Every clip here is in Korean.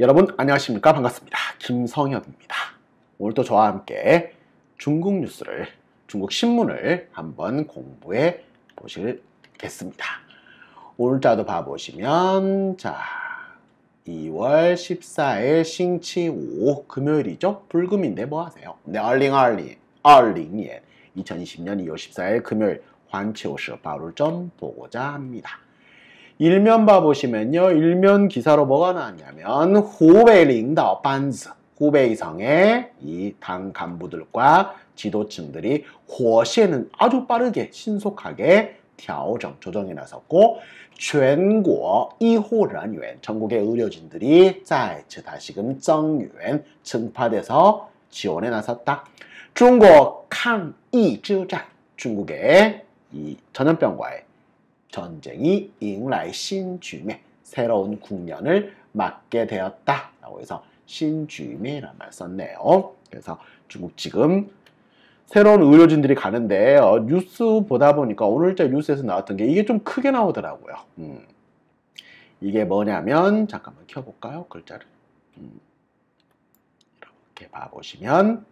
여러분 안녕하십니까 반갑습니다 김성현입니다 오늘도 저와 함께 중국 뉴스를 중국 신문을 한번 공부해 보시겠습니다 오늘자도 봐보시면 자 2월 14일 싱치5 금요일이죠 불금인데 뭐하세요 네, 2020, 2020년 2 0년 2월 14일 금요일 환치오시 바로를 좀 보고자 합니다 일면 봐보시면요. 일면 기사로 뭐가 나왔냐면 후베 링더 반즈 후베 이성의이 당 간부들과 지도층들이 호시에는 아주 빠르게 신속하게调整 조정에 나섰고 全国医护人 전국의 의료진들이 再次 다시금 정유엔 증파돼서 지원에 나섰다. 중국 칸이 之战 중국의 이 전염병과의 전쟁이 잉라이 신주매 새로운 국면을 맞게 되었다 라고 해서 신주매라는 말 썼네요 그래서 중국 지금 새로운 의료진들이 가는데 어, 뉴스 보다 보니까 오늘자 뉴스에서 나왔던 게 이게 좀 크게 나오더라고요 음. 이게 뭐냐면 잠깐만 켜볼까요 글자를 음. 이렇게 봐보시면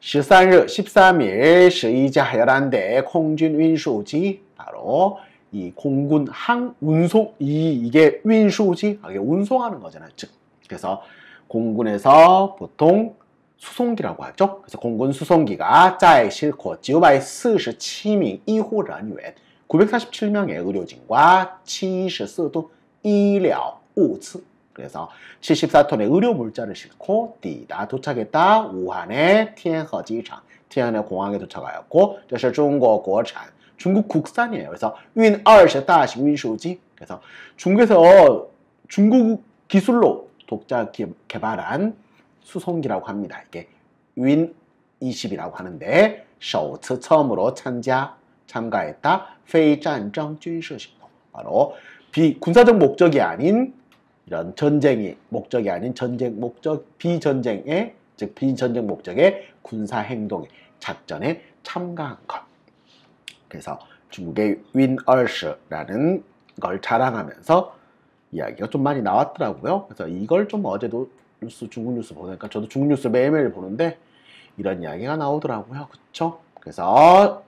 13일, 13일 12자 11대 공군 운수지 바로 이 공군 항 운송 이 이게 윈수지 아, 이게 운송하는 거잖아요. 즉 그래서 공군에서 보통 수송기라고 하죠. 그래서 공군 수송기가 짜에 실고 947명 이호 런员 947명의 의료진과 74도 이疗 우츠 그래서 74톤의 의료 물자를 싣고 디다 도착했다 우한의 티엔허지장티엔의 공항에 도착하였고 这是中国国产 중국 국산이에요. 그래서 윈 20다시 윈쇼지 그래서 중국에서 중국 기술로 독자 개발한 수송기라고 합니다. 이게 윈 20이라고 하는데 首츠 처음으로 참가 참가했다. 페이战争 군사 행동 바로 비 군사적 목적이 아닌 이런 전쟁이 목적이 아닌 전쟁 목적 비전쟁에 즉 비전쟁 목적의 군사 행동에 작전에 참가한 것. 그래서 중국의 윈얼스라는 걸 자랑하면서 이야기가 좀 많이 나왔더라고요. 그래서 이걸 좀 어제도 뉴스 중국 뉴스 보니까 저도 중국 뉴스 매일매일 보는데 이런 이야기가 나오더라고요. 그쵸? 그래서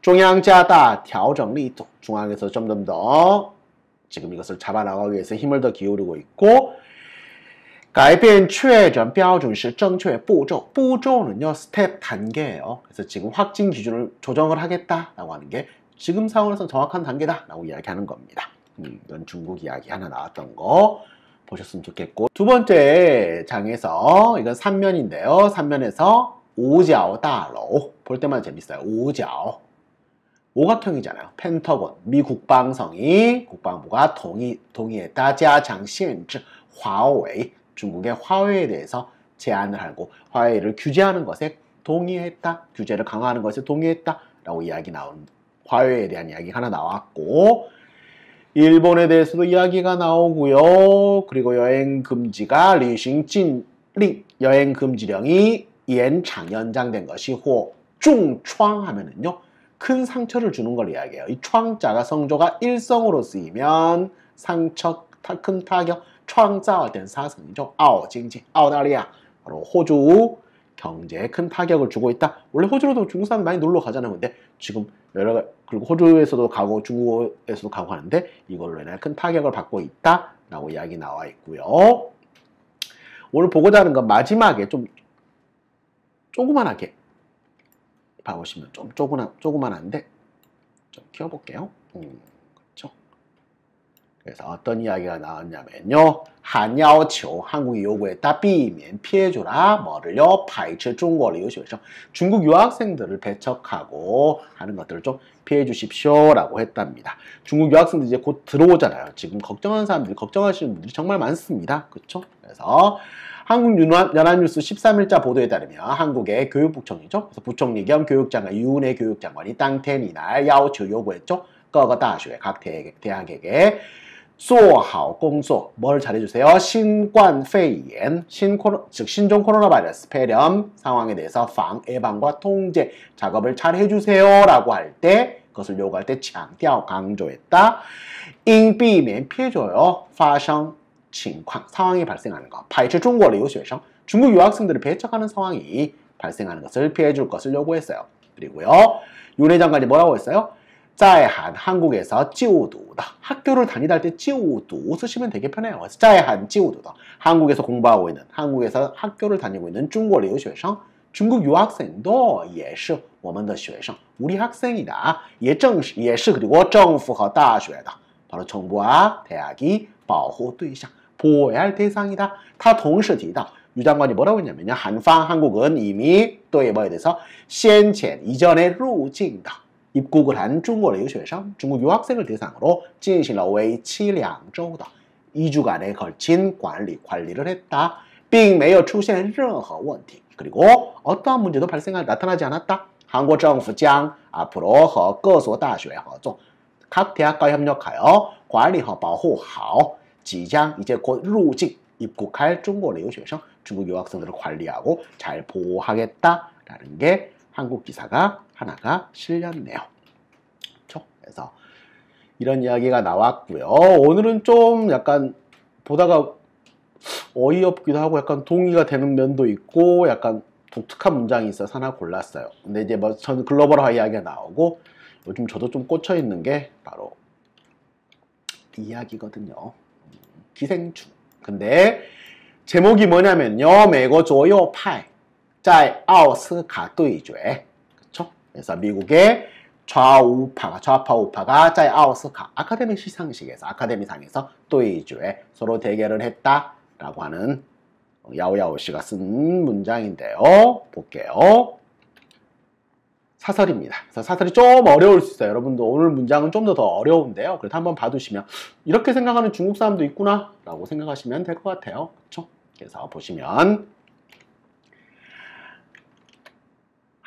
중앙자다调整力도 중앙에서 점점 더 지금 이것을 잡아나가기 위해서 힘을 더 기울이고 있고 改变确诊标准시 정确 보조. 보조는요 스텝 단계예요. 그래서 지금 확진 기준을 조정을 하겠다라고 하는 게 지금 상황에서 정확한 단계다라고 이야기하는 겁니다. 음, 이건 중국 이야기 하나 나왔던 거 보셨으면 좋겠고 두 번째 장에서 이건 3면인데요. 3면에서 오자오 따로 볼 때마다 재밌어요. 오자오 오각형이잖아요. 펜터곤 미 국방성이 국방부가 동의 동의에 따加强限制华为 중국의 화웨이에 대해서 제안을 하고 화웨이를 규제하는 것에 동의했다. 규제를 강화하는 것에 동의했다. 라고 이야기 나온 화웨이에 대한 이야기 하나 나왔고 일본에 대해서도 이야기가 나오고요. 그리고 여행 금지가 리싱진리 여행 금지령이 연장 연장된 것이 호 중창 하면은요. 큰 상처를 주는 걸 이야기해요. 이 창자가 성조가 일성으로 쓰이면 상처, 큰 타격, 创造등 상승이 죠 아오징징澳大利亚, 바로 호주 경제에 큰 타격을 주고 있다. 원래 호주로도 중국 사람 많이 놀러 가잖아요. 근데 지금 여러 그리고 호주에서도 가고 중국에서도 가고 하는데 이걸로 인해 큰 타격을 받고 있다라고 이야기 나와 있고요. 오늘 보고자 하는 건 마지막에 좀 조그만하게 봐보시면 좀 조그만 조그만한데 좀 키워볼게요. 음. 그래서 어떤 이야기가 나왔냐면요. 한야오초 한국 요구에 따 비면 피해줘라 뭐를요? 파이츠 중국어 요시에서 중국 유학생들을 배척하고 하는 것들을 좀 피해 주십시오라고 했답니다. 중국 유학생들 이제 곧 들어오잖아요. 지금 걱정하는 사람들이 걱정하시는 분들이 정말 많습니다. 그렇죠? 그래서 한국 연합뉴스 13일자 보도에 따르면 한국의 교육부총리죠. 그래서 부총리 겸교육장과 유은혜 교육장관이 땅텐이날 야오초 요구했죠. 거거 다쇼의 각 대학에게 소하공소 뭘 잘해주세요? 신관肺炎, 신코로, 즉 신종 코로나 바이러스 폐렴 상황에 대해서 방, 예방과 통제 작업을 잘 해주세요 라고 할 때 그것을 요구할 때强调 강조했다. 인비免 피해줘요. 发生情况 상황이 발생하는 것. 排斥 중국留学生 중국 유학생들을 배척하는 상황이 발생하는 것을 피해줄 것을 요구했어요. 그리고요. 윤회장관이 뭐라고 했어요? 在한 한국에서 찌우두다 학교를 다니다 할때 찌우두 쓰시면 되게 편해요. 그래서 在한 찌우두다 한국에서 공부하고 있는 한국에서 학교를 다니고 있는 중국 유학생 중국 유학생도 也是我们的学生 우리 학생이다. 也正也是 그리고 政府和大学다 바로 정부와 대학이 보호 대상 보호할 대상이다. 다 동시에 다 유장관이 뭐라고 했냐면요. 한방 한국은 이미 또 예방에 대해서 先前 이전에 入境다 입국을 한 중국留学生, 중국 유학생을 대상으로 진행了为期两周的 2주간에 걸친 관리, 관리를 했다. 并没有出现任何问题. 그리고 어떠한 문제도 발생 나타나지 않았다. 한국 정부장 앞으로 和各所大学合作,각 대학과 협력하여 관리와 보호好 하 지장 이제 곧 루직 입국할 중국留学生, 중국 유학생들을 관리하고 잘 보호하겠다라는 게 한국 기사가 하나가 실렸네요. 그렇죠? 그래서 이런 이야기가 나왔고요. 오늘은 좀 약간 보다가 어이없기도 하고 약간 동의가 되는 면도 있고 약간 독특한 문장이 있어서 하나 골랐어요. 근데 이제 뭐 저는 글로벌화 이야기가 나오고 요즘 저도 좀 꽂혀있는 게 바로 이야기거든요. 기생충. 근데 제목이 뭐냐면요. 매거조요 파이. 在奥斯卡对决 그래서 미국의 좌우파가 좌파 우파가 짜이 아우스카 아카데미 시상식에서 아카데미상에서 또 이주에 서로 대결을 했다라고 하는 야오야오 씨가 쓴 문장인데요. 볼게요. 사설입니다. 그래서 사설이 좀 어려울 수 있어요. 여러분도 오늘 문장은 좀 더 어려운데요. 그래서 한번 봐두시면 이렇게 생각하는 중국 사람도 있구나 라고 생각하시면 될 것 같아요. 그렇죠? 그래서 보시면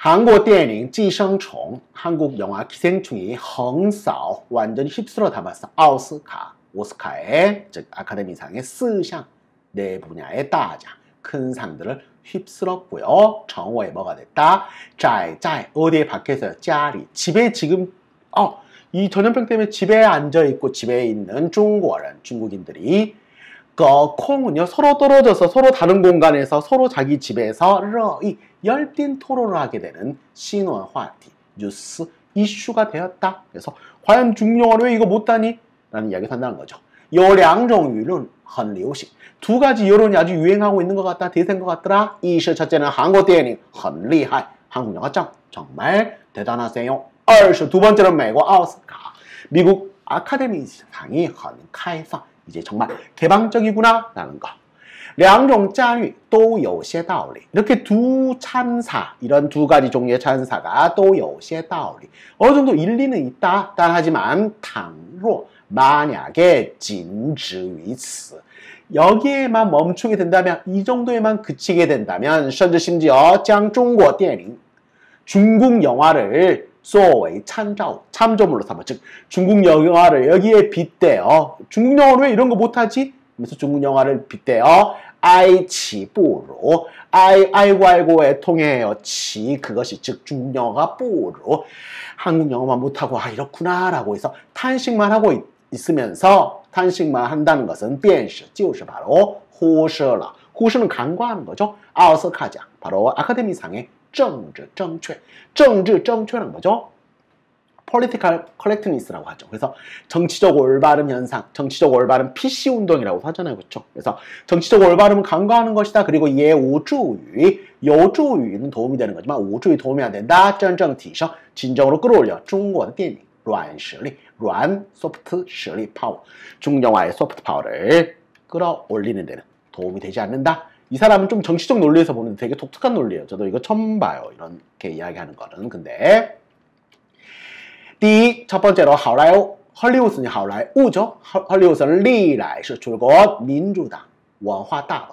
한국电影《 기생충, 한국 영화 기생충이 헝싸 완전히 휩쓸어 담았어. 아우스카, 오스카의 즉 아카데미상의 스샹 네 분야의 따장 큰 상들을 휩쓸었고요. 정오에 뭐가 됐다? 짜이 짜이 어디에 밖에서요? 짜리 집에 지금 어 이 전염병 때문에 집에 앉아 있고 집에 있는 중국인 중국인들이 거, 그 콩은요, 서로 떨어져서 서로 다른 공간에서 서로 자기 집에서 러이 열띤 토론을 하게 되는 신원화티, 뉴스, 이슈가 되었다. 그래서 과연 중용어를 왜 이거 못하니? 라는 이야기를 한다는 거죠. 요량종유론 헌流行. 두 가지 여론이 아주 유행하고 있는 것 같다. 대세인 것 같더라. 이슈 첫째는 한국 대행 헌厉害. 한국 영화짱 정말 대단하세요. 2두번째는미고 아웃스카. 미국 아카데미상이 헌开放 이제 정말 개방적이구나 라는 거. 两种战略都有些道理. 이렇게 두 찬사, 이런 두 가지 종류의 찬사가 都有些道理. 어느 정도 일리는 있다. 단 하지만 倘若 만약에 진즈위스 여기에만 멈추게 된다면 이 정도에만 그치게 된다면 심지어 짱 중국 电影 중국 영화를 소의 참조, 참조물로 삼아. 즉, 중국 영화를 여기에 빗대어. 중국 영화는 왜 이런 거 못하지? 그래서 중국 영화를 빗대어. 아이 치보로 아이 아이고 아이고에 통해요 치 그것이 즉 중국 영화가 뿌로 한국 영화만 못하고 아 이렇구나 라고 해서 탄식만 하고 있, 있으면서 탄식만 한다는 것은 便是就是 바로 호셔라 호셔는 간과하는 거죠 아우스카장 바로 아카데미상의 정治 정체, 정지 정체란 거죠. political correctness라고 하죠. 그래서 정치적 올바름 현상, 정치적 올바름 PC 운동이라고 하잖아요. 그렇죠? 그래서 정치적 올바름은 강구하는 것이다. 그리고 예우주의 여주의는 도움이 되는 거지만 우주의 도움이 안 된다. 전정 티셔 진정으로 끌어올려. 중국의 电影软实리软 소프트 实리 파워. 중영화의 소프트 파워를 끌어올리는 데는 도움이 되지 않는다. 이 사람은 좀 정치적 논리에서 보는데 되게 독특한 논리예요. 저도 이거 처음 봐요. 이렇게 이야기하는 거는. 근데 第첫 번째로 好莱坞 헐리우드는 하라이 坞죠 헐리우드는 리历来是 중국 민주당, 원화다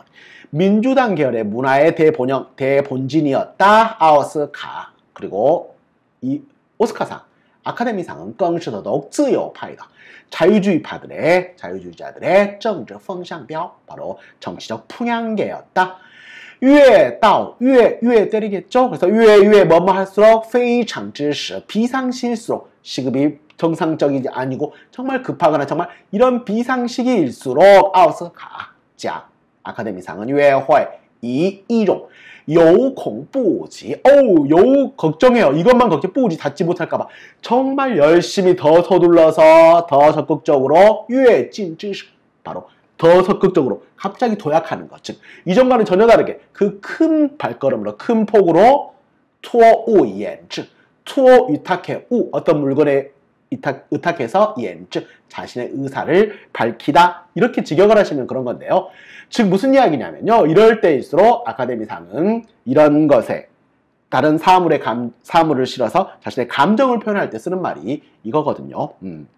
민주당 계열의 문화의 대본영, 대본진이었다. 아우스카 그리고 이 오스카상 아카데미상은 껑是더 더욱 自파이다 자유주의파들의 자유주의자들의 정적 펑상표 바로 정치적 풍향계였다. 위에到 위에 때리겠죠. 그래서 위에 위에 뭐뭐 할수록 非常之时비상실수록 시급이 정상적이지 아니고 정말 급하거나 정말 이런 비상시기일수록 아우스가자 아카데미상은 외회 이 이종 여우 공부지 어우 여우 걱정해요. 이것만 걱정 뿌지 닿지 못할까봐 정말 열심히 더 서둘러서 더 적극적으로 유해진 지식 바로 더 적극적으로 갑자기 도약하는 것. 즉 이전과는 전혀 다르게 그 큰 발걸음으로 큰 폭으로 투어 우엔즉 투어 위탁해 우 어떤 물건의 이탁 의탁해서 이엔즉 자신의 의사를 밝히다 이렇게 직역을 하시면 그런 건데요. 즉 무슨 이야기냐면요. 이럴 때일수록 아카데미상은 이런 것에 다른 사물의 감, 사물을 실어서 자신의 감정을 표현할 때 쓰는 말이 이거거든요. 음.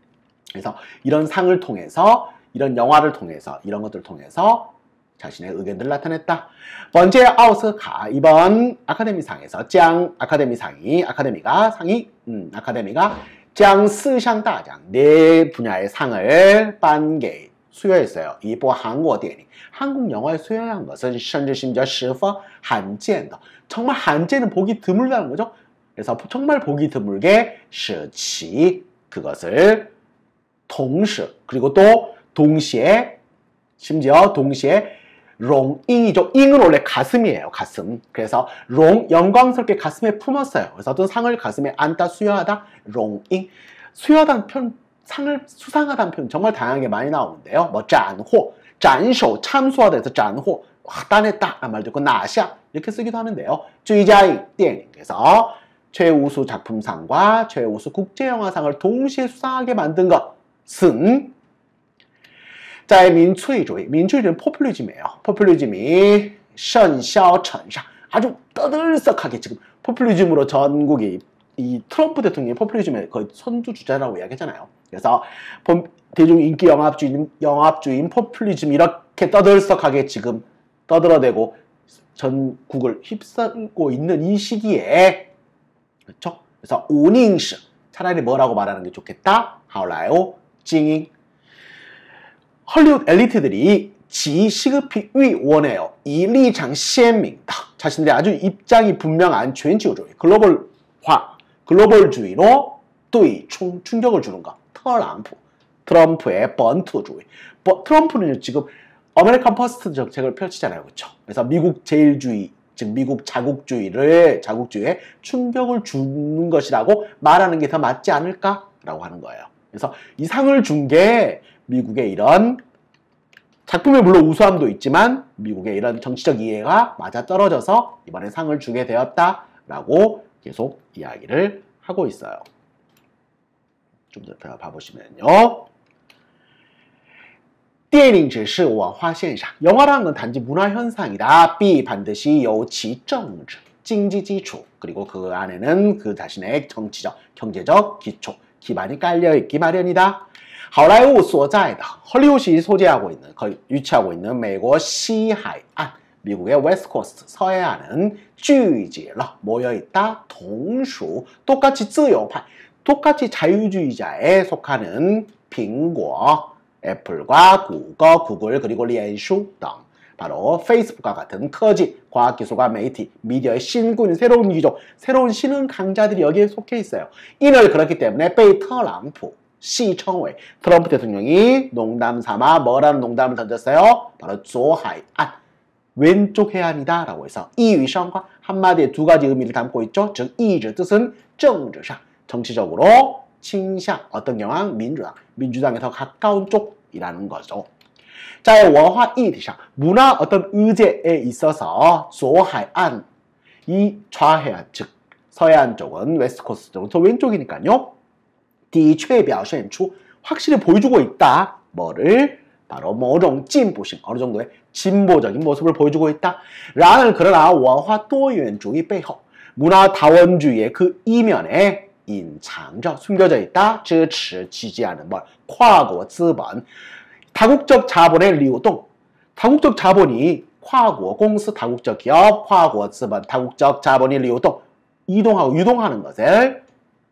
그래서 이런 상을 통해서 이런 영화를 통해서 이런 것들을 통해서 자신의 의견들을 나타냈다. 번째 아우스가 이번 아카데미상에서 짱 아카데미상이 아카데미가 상이 음, 아카데미가 将四项大奖,네 분야의 상을 빤게 수여했어요. 이보 한국 대리 한국 영화에 수여한 것은甚至심지어 시퍼 한젠 정말 한젠은 보기 드물다는 거죠. 그래서 정말 보기 드물게 시치 그것을 동시 그리고 또 동시에 심지어 동시에 롱, 잉이죠. 잉은 원래 가슴이에요. 가슴. 그래서 롱, 영광스럽게 가슴에 품었어요. 그래서 어떤 상을 가슴에 안다, 수여하다, 롱, 잉. 수여하다는 표 상을 수상하다는 표현 정말 다양하게 많이 나오는데요. 뭐 잔호, 잔쇼, 참수하다 해서 잔호, 확단했다 라는 아, 말도 있고 나샤 이렇게 쓰기도 하는데요. 주의자의 띠에서 최우수 작품상과 최우수 국제영화상을 동시에 수상하게 만든 것승 在民粹主义、民粹主义 포퓰리즘이에요. 포퓰리즘이 션샤 천샤 아주 떠들썩하게 지금 포퓰리즘으로 전국이 이 트럼프 대통령이 포퓰리즘의 거의 선두주자라고 이야기했잖아요. 그래서 대중 인기 영합주의인, 영합주의인 포퓰리즘 이렇게 떠들썩하게 지금 떠들어대고 전국을 휩쓸고 있는 이 시기에 그렇죠? 그래서 오닝시 차라리 뭐라고 말하는 게 좋겠다? 하울라요 징잉 헐리우드 엘리트들이 지시급히 위원해요. 이리장 시엔밍다 자신들의 아주 입장이 분명한 전지오주의 글로벌화, 글로벌주의로 또 이 충격을 주는 것. 트럼프, 트럼프의 번투주의. 버, 트럼프는 지금 아메리칸 퍼스트 정책을 펼치잖아요. 그렇죠? 그래서 미국 제일주의, 즉 미국 자국주의를 자국주의에 충격을 주는 것이라고 말하는 게 더 맞지 않을까라고 하는 거예요. 그래서 이 상을 준게 미국의 이런 작품이 물론 우수함도 있지만 미국의 이런 정치적 이해가 맞아떨어져서 이번에 상을 주게 되었다라고 계속 이야기를 하고 있어요. 좀더 봐보시면요. 띠에링只是文화现象 영화라는 건 단지 문화 현상이다. 비 반드시 요치 정치,经济 기초, 그리고 그 안에는 그 자신의 정치적, 경제적 기초, 기반이 깔려 있기 마련이다. 好莱坞所在的헐리우이 소재하고 있는 거의 유치하고 있는 미국 시해안 미국의 웨스트 코스트 서해안은 쥐지러 모여있다 동수 똑같이自由派 똑같이 자유주의자에 속하는 빙고 애플과 국어, 구글 그리고 리엔슈 등 바로 페이스북과 같은 터지, 과학기술과 메이티, 미디어의 신군, 새로운 유족, 새로운 신흥 강자들이 여기에 속해 있어요. 이를 그렇기 때문에 베이 트럼프, 시청웨 트럼프 대통령이 농담 삼아 뭐라는 농담을 던졌어요? 바로 조하이안 왼쪽 해안이다 라고 해서 이위성과 한마디에 두 가지 의미를 담고 있죠. 즉 이의 뜻은 정지상 정치적으로 칭향 어떤 경향 민주당 민주당에 서 가까운 쪽이라는 거죠. 자, 워화 이상 문화 어떤 의제에 있어서 조하이안 이 좌해안 즉 서해안 쪽은 웨스코스 트 쪽은 저 왼쪽이니까요. 的确表现出 확실히 보여주고 있다. 뭐를 바로 모종 진보심 어느 정도의 진보적인 모습을 보여주고 있다. 라는 그러나 원화 도연주의 背后 문화 다원주의의 그 이면에 인창적 숨겨져 있다. 支持 지지하는 뭘 과거资本 다국적 자본의 리우동 다국적 자본이 과거 공스 다국적 기업 과거资本 다국적 자본의 리우동 이동하고 유동하는 것을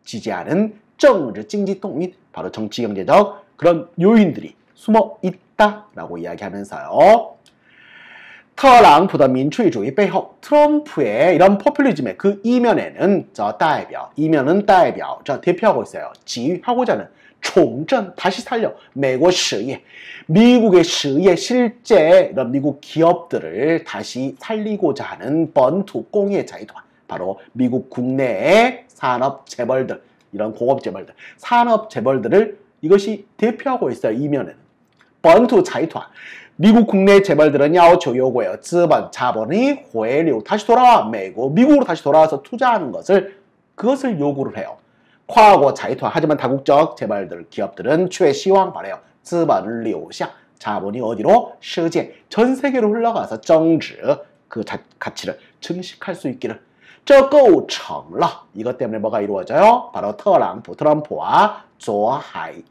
지지하는 결정을 찡지 통인 바로 정치 경제적 그런 요인들이 숨어 있다라고 이야기하면서요特朗普的民주主义背后特朗普的이런포퓰리즘의그이면에는저代表이런포퓰리즘의그이면에는저代表着民粹主义的这样 대표하고 있어요. 지휘하고자 하는 종전, 다시 살려 미국 시의 미국의 시의 실제 이런 미국 기업들을 다시 살리고자 하는 번투 공예 자이도 바로 미국 국내의 산업 재벌들 이런 공업 재벌들, 산업 재벌들을 이것이 대표하고 있어요. 이면에는. 번투 자이투 미국 국내 재벌들은 야오초요고요资本 자본이 회류 다시 돌아와 매고 미국으로 다시 돌아와서 투자하는 것을 그것을 요구를 해요. 과거 자이투 하지만 다국적 재벌들 기업들은 최시황 바래요. 资本流向 자본이 어디로? 시제 전 세계로 흘러가서 정지 그 자, 가치를 증식할 수 있기를 这构成了一个 때문에 뭐가 이루어져요? 바로 트럼프, 트럼프와 조하이안,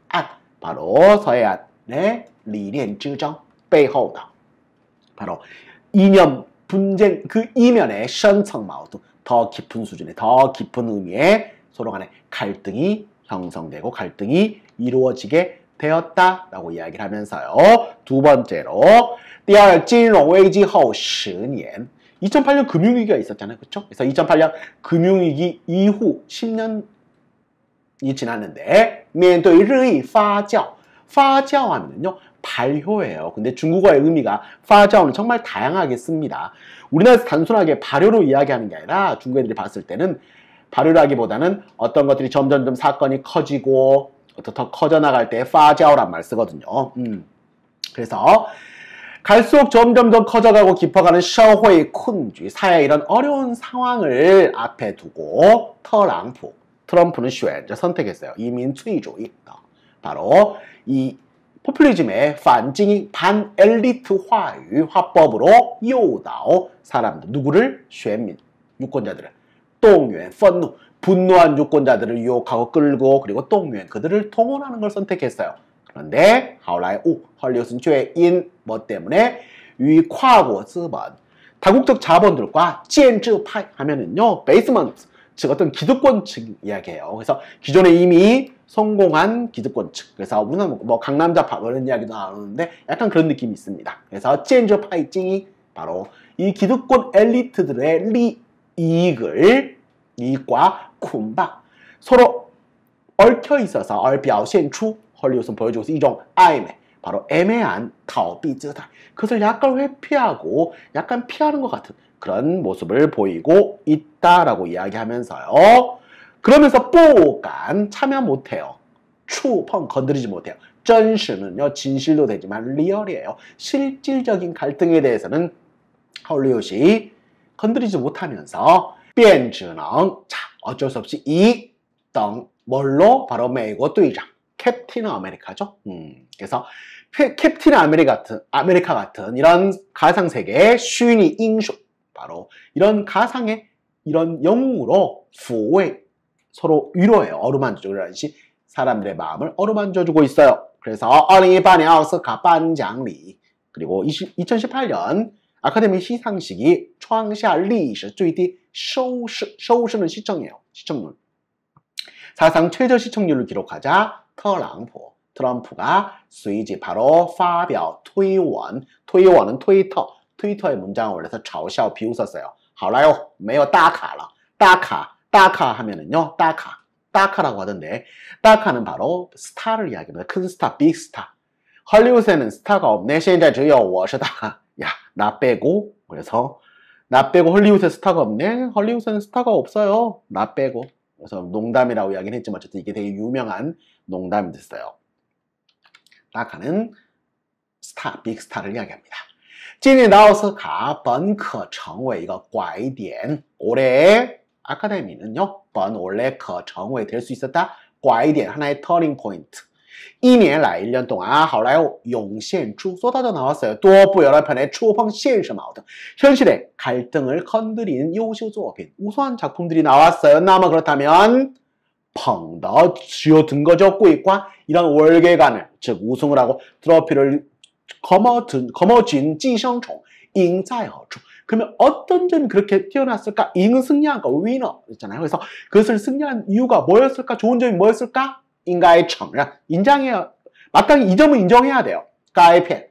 바로 서해안의 리련 질정 背后的 바로 이념 분쟁 그 이면의 선청 마우드 더 깊은 수준의 더 깊은 의미의 서로 간의 갈등이 형성되고 갈등이 이루어지게 되었다라고 이야기를 하면서요. 두 번째로 第二金融危机后10年 2008년 금융위기가 있었잖아요. 그렇 그래서 2008년 금융위기 이후 10년이 지났는데 면도의 파教, 파教하면요. 발효예요. 근데 중국어의 의미가 파자오는 정말 다양하겠습니다 우리나라에서 단순하게 발효로 이야기하는 게 아니라 중국 애들이 봤을 때는 발효라기보다는 어떤 것들이 점점점 사건이 커지고 더, 더 커져나갈 때 파자오란 말 쓰거든요. 음. 그래서 갈수록 점점 더 커져가고 깊어가는 셔회의 쿤쥐 사회 이런 어려운 상황을 앞에 두고 터랑프 트럼프는 슈엔저 선택했어요. 이민투의조이다 바로 이 포퓰리즘의 반징이 반엘리트 화유 화법으로 요다오 사람들 누구를 쉐민 유권자들을 똥유엔 펀노 분노한 유권자들을 유혹하고 끌고 그리고 똥유엔 그들을 동원하는 걸 선택했어요. 그런데 好莱坞헐리우드는 죄인 뭐 때문에 위과고 스번 다국적 자본들과 찌엔즈파이 하면은요 베이스먼트 즉 어떤 기득권 측 이야기예요. 그래서 기존에 이미 성공한 기득권 측 그래서 우리는 뭐 강남자파 그런 뭐 이야기도 나오는데 약간 그런 느낌이 있습니다. 그래서 찌엔즈파이 찡이 바로 이 기득권 엘리트들의 리 이익을 이익과 군바 서로 얽혀 있어서 얼우现추 헐리우드는 보여주고 있는 이종 아이매 바로 애매한 타오비즈다 그것을 약간 회피하고 약간 피하는 것 같은 그런 모습을 보이고 있다라고 이야기하면서요. 그러면서 뽀간 참여 못해요. 추펑 건드리지 못해요. 전시는요 진실도 되지만 리얼이에요. 실질적인 갈등에 대해서는 헐리우드이 건드리지 못하면서 변주는 자 어쩔 수 없이 이 덩, 뭘로 바로 메이고 뛰자 캡틴 아메리카죠. 음, 그래서 캡틴 아메리카 같은, 아메리카 같은 이런 가상 세계의 슈니 잉슈 바로 이런 가상의 이런 영웅으로 후에 서로 위로해요. 어루만져주듯이 사람들의 마음을 어루만져주고 있어요. 그래서 2018년 아우스카 반장리 그리고 20, 2018년 아카데미 시상식이 초항샤 리시 최디 쇼우시, 시는 시청이에요. 시청률. 사상 최저 시청률을 기록하자 特朗普 트럼프가 수이지 바로 发表트文 推文은 트위터 트위터의 문장을 원래서 嘲笑 비웃었어요. 好라요 没有打卡了打卡 따카 하면은요, 따카, 따카라고 하던데, 따카는 바로 스타를 이야기합니다. 큰 스타, 빅 스타. 헐리우드에는 스타가 없네. 现在只有我是大咖. 야, 나 빼고. 그래서, 나 빼고 헐리우드에 스타가 없네. 헐리우드에는 스타가 없어요. 나 빼고. 그래서 농담이라고 이야기는 했지만 어쨌든 이게 되게 유명한 농담이 됐어요. 낙카는 스타, 빅스타를 이야기합니다. 찐이나우서 가번커 成为一个拐点 올해의 아카데미는요 번 원래 커成为될 그 수 있었다 拐点 하나의 터닝 포인트 一年来一년 동안 할라요 용신 주소다도 나왔어요. 또부 여러 편의 추호펑 시시 마우등 현실에 갈등을 건드린 요시오作品 우수한 작품들이 나왔어요. 나마 그렇다면 펑더 주요 등거적고 있과 이런 월계관을 즉 우승을 하고 트로피를 거머든 거머진 지성총 잉자여주 그러면 어떤 점이 그렇게 뛰어났을까? 잉은 승리한 거 위너 있잖아요. 그래서 그것을 승리한 이유가 뭐였을까? 좋은 점이 뭐였을까? 应该承认，인정해 마땅히이 점을 인정해야 돼요. 까이펜.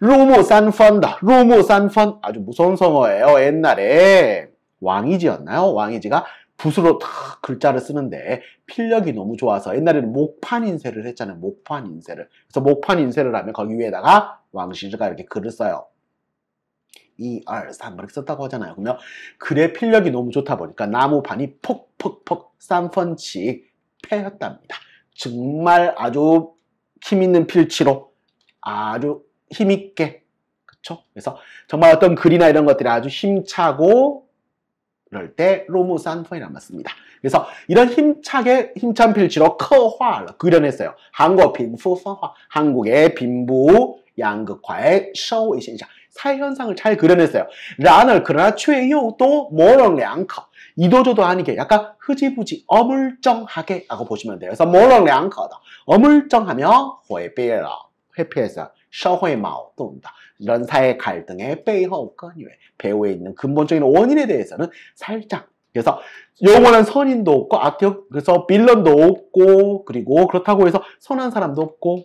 로모 산펀다. 로모 산펀. 아주 무서운 성어예요. 옛날에 왕이지였나요? 왕이지가 붓으로 탁 글자를 쓰는데 필력이 너무 좋아서 옛날에는 목판 인쇄를 했잖아요. 목판 인쇄를. 그래서 목판 인쇄를 하면 거기 위에다가 왕시즈가 이렇게 글을 써요. 2, 2, 3 이렇게 썼다고 하잖아요. 그러면 글의 필력이 너무 좋다 보니까 나무판이 퍽퍽퍽 산펀치 패였답니다. 정말 아주 힘있는 필치로 아주 힘있게 그렇죠 그래서 정말 어떤 글이나 이런 것들이 아주 힘차고 그럴 때 로무산 포에 남았습니다. 그래서 이런 힘차게 힘찬 필치로 커화를 그려냈어요. 한국 빈부 서화 한국의 빈부 양극화의 쇼이 현상 사회 현상을 잘 그려냈어요. 란을 그러나 최요 도 모롱량커 이도저도 아니게 약간 흐지부지 어물쩡하게 라고 보시면 돼요. 그래서 모렁량커다 어물쩡하며 회피해라. 회피해서 사회마오동다 이런 사회 갈등의 베이허 건유 배우에 있는 근본적인 원인에 대해서는 살짝 그래서 영원한 선인도 없고 악역 아, 그래서 빌런도 없고 그리고 그렇다고 해서 선한 사람도 없고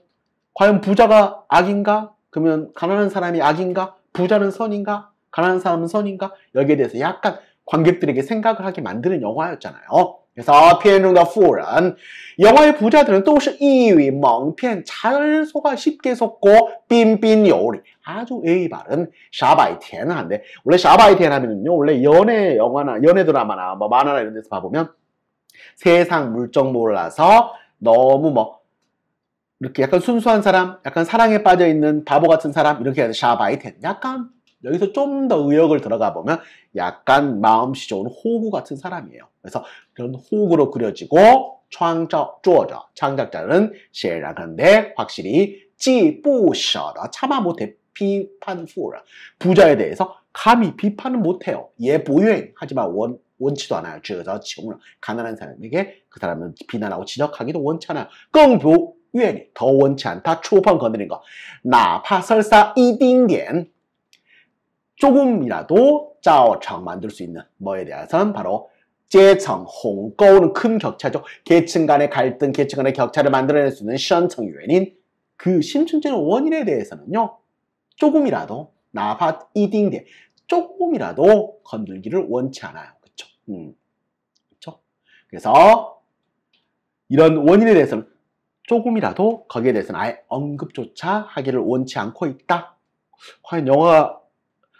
과연 부자가 악인가? 그러면 가난한 사람이 악인가? 부자는 선인가? 가난한 사람은 선인가? 여기에 대해서 약간 관객들에게 생각을 하게 만드는 영화였잖아요. 그래서 骗中的富은 영화의 부자들은 또是一语蒙骗잘 속아 쉽게 속고 빈빈요리 아주 예의 바른 샤바이텐한데 원래 샤바이텐하면요 원래 연애 영화나 연애 드라마나 뭐 만화나 이런 데서 봐보면 세상 물정 몰라서 너무 뭐 이렇게 약간 순수한 사람 약간 사랑에 빠져있는 바보 같은 사람 이렇게 해서샤바이텐 약간 여기서 좀 더 의역을 들어가 보면 약간 마음씨 좋은 호구 같은 사람이에요. 그래서 그런 호구로 그려지고 창작, 쪼저, 창작자는 시에라 然한데 확실히 찌不셔라 참아 못해 뭐 비판후라 부자에 대해서 감히 비판은 못해요. 예보행 하지만 원, 원치도 않아요. 그래서 지금 가난한 사람에게 그 사람을 비난하고 지적하기도 원치 않아요. 끙보 愿더 원치 않다. 초판 건드린 거. 나파 설사 이딩点 조금이라도 짜오창 만들 수 있는 뭐에 대해서는 바로 재청, 홍고는큰 격차죠. 계층 간의 갈등, 계층 간의 격차를 만들어낼 수 있는 시원성요인인그 심층적인 원인에 대해서는요. 조금이라도 나밭 이딩대 조금이라도 건들기를 원치 않아요. 그쵸? 음. 그렇죠 그래서 이런 원인에 대해서는 조금이라도 거기에 대해서는 아예 언급조차 하기를 원치 않고 있다. 과연 영화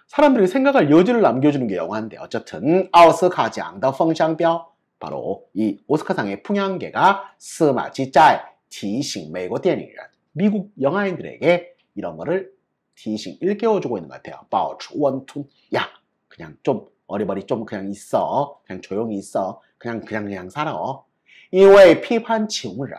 사람들이 생각할 여지를 남겨주는 게 영화인데 어쨌든 오스카장 더 펑샹뼈 바로 이 오스카상의 풍향계가 스마치짤 티싱 메고 대리인 미국 영화인들에게 이런 거를 티싱 일깨워주고 있는 것 같아요. 바우츠 원툰 야 그냥 좀 어리버리 좀 그냥 있어 그냥 조용히 있어 그냥 그냥 그냥 살아. 이외 에피판 칭人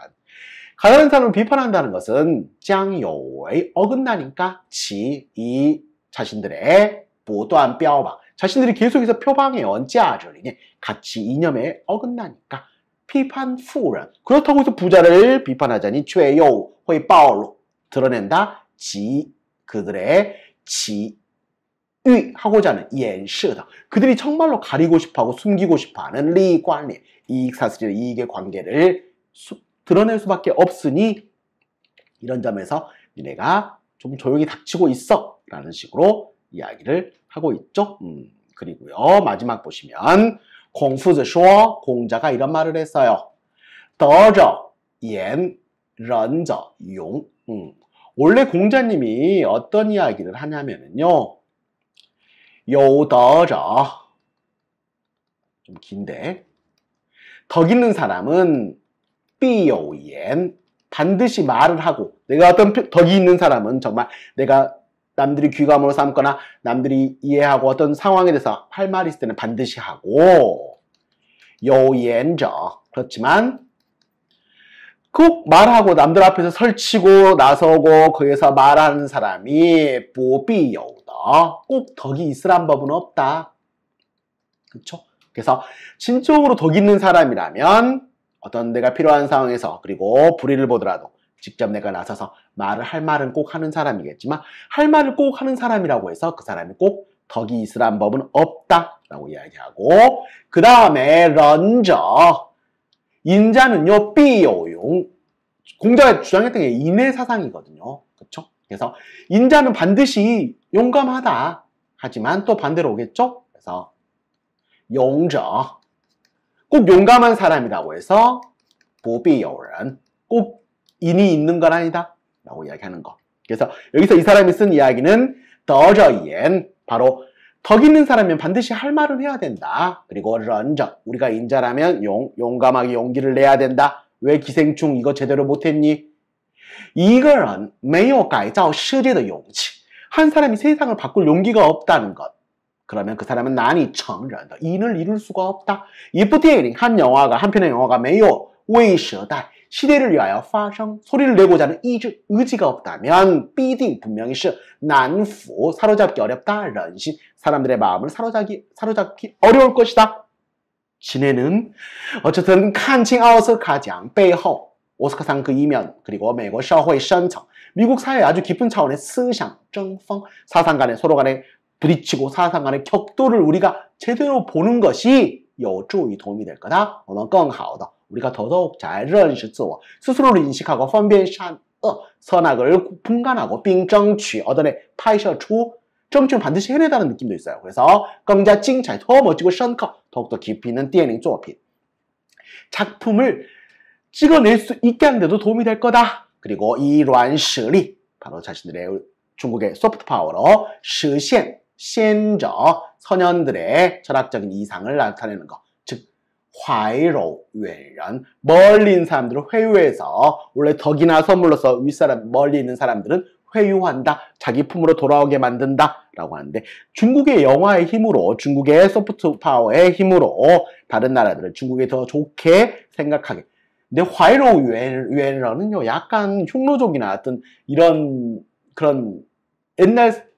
가다른 사람을 비판한다는 것은 장요의 어긋나니까 지이 자신들의 보도한 뼈방 자신들이 계속해서 표방해 언제아저리니 같이 이념에 어긋나니까 비판 후련 그렇다고 해서 부자를 비판하자니 최요 회바오로 드러낸다 지 그들의 지 하고자 하는 연시다 그들이 정말로 가리고 싶어하고 숨기고 싶어하는 리관리 이익 사슬이 이익의 관계를 수, 드러낼 수밖에 없으니 이런 점에서 니네가 좀 조용히 닥치고 있어 라는 식으로 이야기를 하고 있죠. 음, 그리고요. 마지막 보시면 공푸즈说 공자가 이런 말을 했어요. 더저 옌 런저 용 음, 원래 공자님이 어떤 이야기를 하냐면요. 요더저좀 긴데 덕 있는 사람은 비요옌 반드시 말을 하고 내가 어떤 덕이 있는 사람은 정말 내가 남들이 귀감으로 삼거나 남들이 이해하고 어떤 상황에 대해서 할 말이 있을 때는 반드시 하고 요엔저 그렇지만 꼭 말하고 남들 앞에서 설치고 나서고 거기서 말하는 사람이 보비요다 꼭 덕이 있으란 법은 없다 그렇죠? 그래서 진정으로 덕 있는 사람이라면 어떤 내가 필요한 상황에서 그리고 불의를 보더라도 직접 내가 나서서 말을 할 말은 꼭 하는 사람이겠지만 할 말을 꼭 하는 사람이라고 해서 그 사람이 꼭 덕이 있으란 법은 없다 라고 이야기하고 그 다음에 런저 인자는요 비요용 공자가 주장했던 게 인의 사상이거든요 그렇죠? 그래서 인자는 반드시 용감하다 하지만 또 반대로 오겠죠? 그래서 용저 꼭 용감한 사람이라고 해서 보비요는 꼭 인이 있는 건 아니다 라고 이야기하는 거. 그래서 여기서 이 사람이 쓴 이야기는 더저이엔 바로 덕 있는 사람이면 반드시 할 말은 해야 된다. 그리고 런저 우리가 인자라면 용, 용감하게 용기를 내야 된다. 왜 기생충 이거 제대로 못했니? 이거는 매우 가이자오 시대의 용치. 한 사람이 세상을 바꿀 용기가 없다는 것. 그러면 그 사람은 난이 청년다. 인을 이룰 수가 없다. 이 부테이링 한 영화가 한 편의 영화가 매우 웨为时다 시대를 위하여 파성 소리를 내고자 하는 이즈, 의지가 없다면 비딩 분명히 시 난후 사로잡기 어렵다 런신 사람들의 마음을 사로잡기, 사로잡기 어려울 것이다. 지네는 어쨌든 칸칭 아웃을 가장 빼허 오스카상 그 이면 그리고 미국 사회 선청 미국 사회 아주 깊은 차원의 스상 정펑 사상 간의 서로 간에 부딪히고 사상 간의 격돌을 우리가 제대로 보는 것이 有助于도움이 될 거다. 我건更好的 우리가 더더욱 잘认识 自我, 스스로를 인식하고 phân辨善恶, 어, 선악을 분간하고 빙정취, 얻어내 파이셔出 정치는 반드시 해내다는 느낌도 있어요. 그래서 껑자 찡차이 더 멋지고 션커 더욱더 깊이 있는 띠에닝作피 작품을 찍어낼 수 있게 하는데도 도움이 될 거다. 그리고 이란시리 바로 자신들의 중국의 소프트 파워로 시현, 시엔저, 선현들의 철학적인 이상을 나타내는 것. 화이로 외연 멀리 있는 사람들을 회유해서 원래 덕이나 선물로서 윗사람 멀리 있는 사람들은 회유한다, 자기 품으로 돌아오게 만든다 라고 하는데 중국의 영화의 힘으로 중국의 소프트 파워의 힘으로 다른 나라들을 중국에 더 좋게 생각하게 근데 화이로 유엔런은요 약간 흉노족이나 어떤 이런 그런 옛날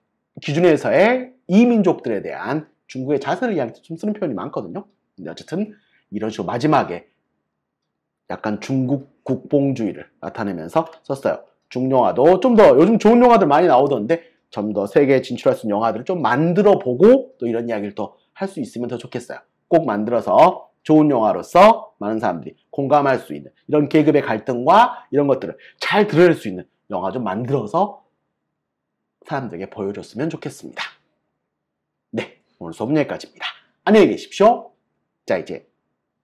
기준에서의 이민족들에 대한 중국의 자세를 이야기할 때 좀 쓰는 표현이 많거든요 근데 어쨌든 이런 식으로 마지막에 약간 중국 국뽕주의를 나타내면서 썼어요. 중영화도좀 더 요즘 좋은 영화들 많이 나오던데 좀 더 세계에 진출할 수 있는 영화들을 좀 만들어 보고 또 이런 이야기를 더 할 수 있으면 더 좋겠어요. 꼭 만들어서 좋은 영화로서 많은 사람들이 공감할 수 있는 이런 계급의 갈등과 이런 것들을 잘 드러낼 수 있는 영화 좀 만들어서 사람들에게 보여줬으면 좋겠습니다. 네, 오늘 수업은 여기까지입니다. 안녕히 계십시오. 자, 이제